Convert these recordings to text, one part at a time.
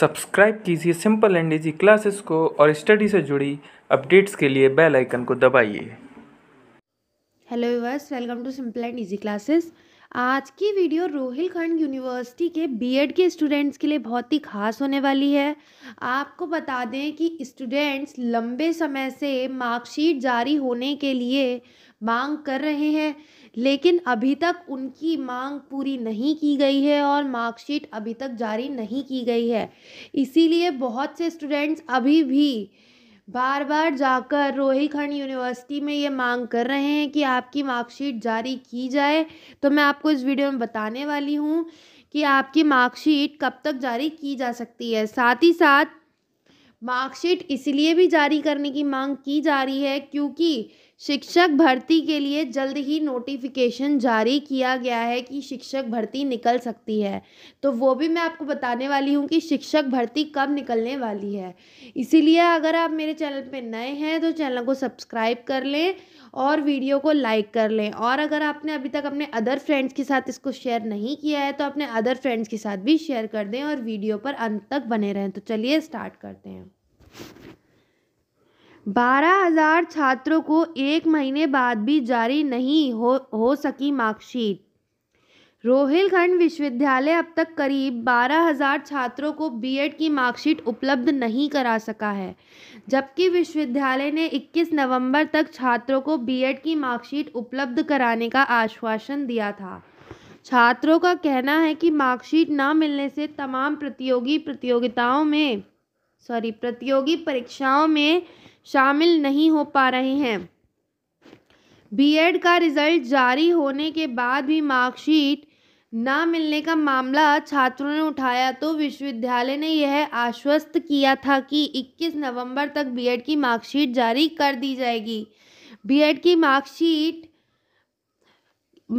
subscribe कीजिए simple and easy classes को और स्टडी से जुड़ी अपडेट्स के लिए बेल आइकन को दबाइए hello viewers welcome to simple and easy classes आज की वीडियो रोहिलखंड यूनिवर्सिटी के बीएड के स्टूडेंट्स के लिए बहुत ही खास होने वाली है आपको बता दें कि स्टूडेंट्स लंबे समय से मार्कशीट जारी होने के लिए मांग कर रहे हैं लेकिन अभी तक उनकी मांग पूरी नहीं की गई है और मार्कशीट अभी तक जारी नहीं की गई है इसीलिए बहुत से स्टूडेंट्स अभी भी बार बार जाकर रोहिखंड यूनिवर्सिटी में ये मांग कर रहे हैं कि आपकी मार्कशीट जारी की जाए तो मैं आपको इस वीडियो में बताने वाली हूँ कि आपकी मार्कशीट कब तक जारी की जा सकती है साथ ही साथ मार्कशीट इसलिए भी जारी करने की मांग की जा रही है क्योंकि शिक्षक भर्ती के लिए जल्द ही नोटिफिकेशन जारी किया गया है कि शिक्षक भर्ती निकल सकती है तो वो भी मैं आपको बताने वाली हूँ कि शिक्षक भर्ती कब निकलने वाली है इसीलिए अगर आप मेरे चैनल पे नए हैं तो चैनल को सब्सक्राइब कर लें और वीडियो को लाइक कर लें और अगर आपने अभी तक अपने अदर फ्रेंड्स के साथ इसको शेयर नहीं किया है तो अपने अदर फ्रेंड्स के साथ भी शेयर कर दें और वीडियो पर अंत तक बने रहें तो चलिए स्टार्ट करते हैं बारह हजार छात्रों को एक महीने बाद भी जारी नहीं हो हो सकी मार्कशीट रोहिलखंड विश्वविद्यालय अब तक करीब बारह हजार छात्रों को बीएड की मार्कशीट उपलब्ध नहीं करा सका है जबकि विश्वविद्यालय ने 21 नवंबर तक छात्रों को बीएड की मार्कशीट उपलब्ध कराने का आश्वासन दिया था छात्रों का कहना है कि मार्कशीट न मिलने से तमाम प्रतियोगी प्रतियोगिताओं में सॉरी प्रतियोगी परीक्षाओं में शामिल नहीं हो पा रहे हैं बीएड का रिजल्ट जारी होने के बाद भी मार्कशीट ना मिलने का मामला छात्रों ने उठाया तो विश्वविद्यालय ने यह आश्वस्त किया था कि 21 नवंबर तक बीएड की मार्कशीट जारी कर दी जाएगी बीएड की मार्कशीट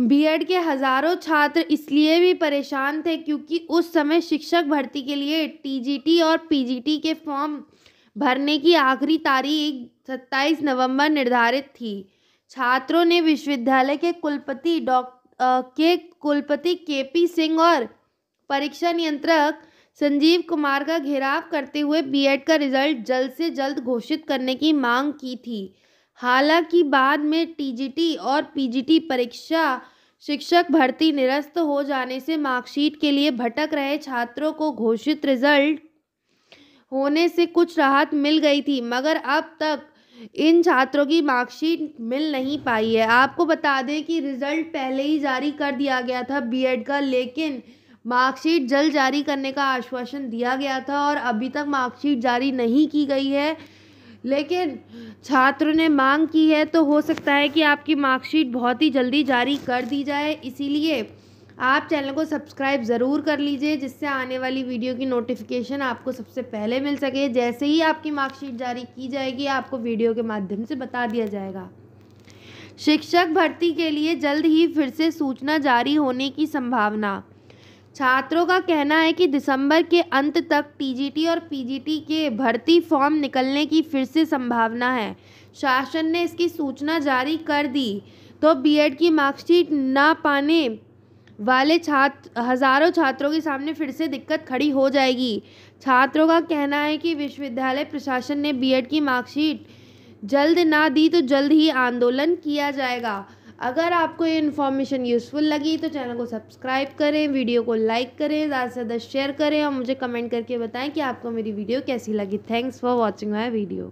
बीएड के हज़ारों छात्र इसलिए भी परेशान थे क्योंकि उस समय शिक्षक भर्ती के लिए टीजीटी और पीजीटी के फॉर्म भरने की आखिरी तारीख सत्ताईस नवंबर निर्धारित थी छात्रों ने विश्वविद्यालय के कुलपति डॉ के कुलपति के पी सिंह और परीक्षा नियंत्रक संजीव कुमार का घेराव करते हुए बीएड का रिजल्ट जल्द से जल्द घोषित करने की मांग की थी हालांकि बाद में टीजीटी और पीजीटी परीक्षा शिक्षक भर्ती निरस्त हो जाने से मार्कशीट के लिए भटक रहे छात्रों को घोषित रिजल्ट होने से कुछ राहत मिल गई थी मगर अब तक इन छात्रों की मार्कशीट मिल नहीं पाई है आपको बता दें कि रिज़ल्ट पहले ही जारी कर दिया गया था बीएड का लेकिन मार्कशीट जल्द जारी करने का आश्वासन दिया गया था और अभी तक मार्कशीट जारी नहीं की गई है लेकिन छात्र ने मांग की है तो हो सकता है कि आपकी मार्कशीट बहुत ही जल्दी जारी कर दी जाए इसीलिए आप चैनल को सब्सक्राइब ज़रूर कर लीजिए जिससे आने वाली वीडियो की नोटिफिकेशन आपको सबसे पहले मिल सके जैसे ही आपकी मार्कशीट जारी की जाएगी आपको वीडियो के माध्यम से बता दिया जाएगा शिक्षक भर्ती के लिए जल्द ही फिर से सूचना जारी होने की संभावना छात्रों का कहना है कि दिसंबर के अंत तक टीजीटी और पीजीटी के भर्ती फॉर्म निकलने की फिर से संभावना है शासन ने इसकी सूचना जारी कर दी तो बीएड की मार्कशीट ना पाने वाले छात्र हज़ारों छात्रों के सामने फिर से दिक्कत खड़ी हो जाएगी छात्रों का कहना है कि विश्वविद्यालय प्रशासन ने बीएड की मार्कशीट जल्द ना दी तो जल्द ही आंदोलन किया जाएगा अगर आपको ये इन्फॉर्मेशन यूज़फुल लगी तो चैनल को सब्सक्राइब करें वीडियो को लाइक करें ज़्यादा से ज़्यादा शेयर करें और मुझे कमेंट करके बताएं कि आपको मेरी वीडियो कैसी लगी thanks for watching my video